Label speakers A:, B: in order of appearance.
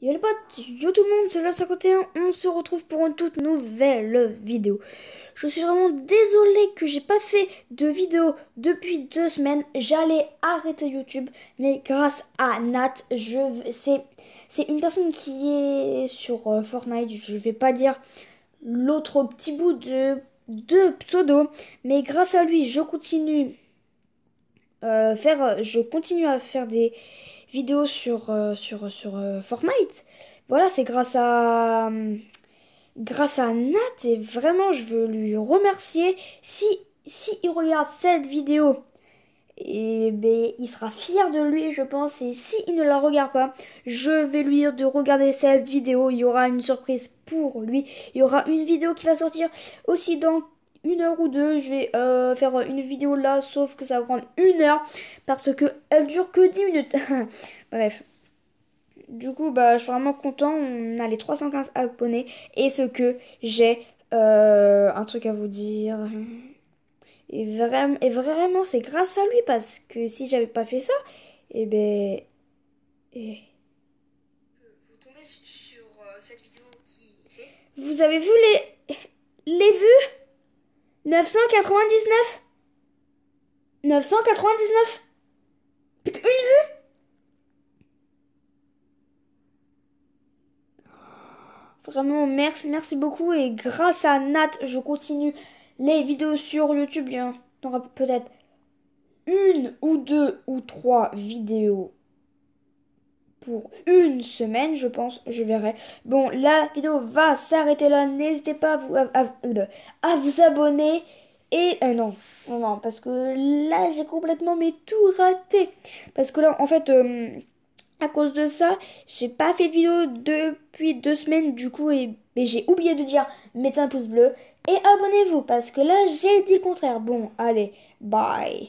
A: Yo les potes, yo tout le monde, c'est le 51, on se retrouve pour une toute nouvelle vidéo. Je suis vraiment désolé que j'ai pas fait de vidéo depuis deux semaines, j'allais arrêter YouTube, mais grâce à Nat, je c'est c'est une personne qui est sur euh, Fortnite, je vais pas dire l'autre petit bout de pseudo, mais grâce à lui, je continue euh, faire, euh, je continue à faire des vidéos sur, euh, sur, sur Fortnite. Voilà, c'est grâce à, grâce à Nat et vraiment je veux lui remercier. Si, si il regarde cette vidéo, et eh ben, il sera fier de lui, je pense. Et s'il ne la regarde pas, je vais lui dire de regarder cette vidéo. Il y aura une surprise pour lui. Il y aura une vidéo qui va sortir aussi dans une heure ou deux. Je vais euh, faire une vidéo là, sauf que ça va prendre une heure parce que elle dure que 10 minutes. Bref. Du coup, bah, je suis vraiment content. On a les 315 abonnés. Et ce que j'ai euh, un truc à vous dire. Et, vraiment, et vraiment, c'est grâce à lui parce que si j'avais pas fait ça, et eh ben. Eh. Vous tombez sur euh, cette vidéo qui Vous avez vu les. les vues 999 999 Une vue Vraiment, merci, merci beaucoup. Et grâce à Nat, je continue les vidéos sur YouTube. Il y aura peut-être une ou deux ou trois vidéos pour une semaine, je pense, je verrai. Bon, la vidéo va s'arrêter là. N'hésitez pas à vous, à, euh, vous abonner. Et euh, non, non, parce que là, j'ai complètement mais tout raté. Parce que là, en fait, euh, à cause de ça, j'ai pas fait de vidéo depuis deux semaines, du coup, et, j'ai oublié de dire mettez un pouce bleu et abonnez-vous, parce que là, j'ai dit le contraire. Bon, allez, bye.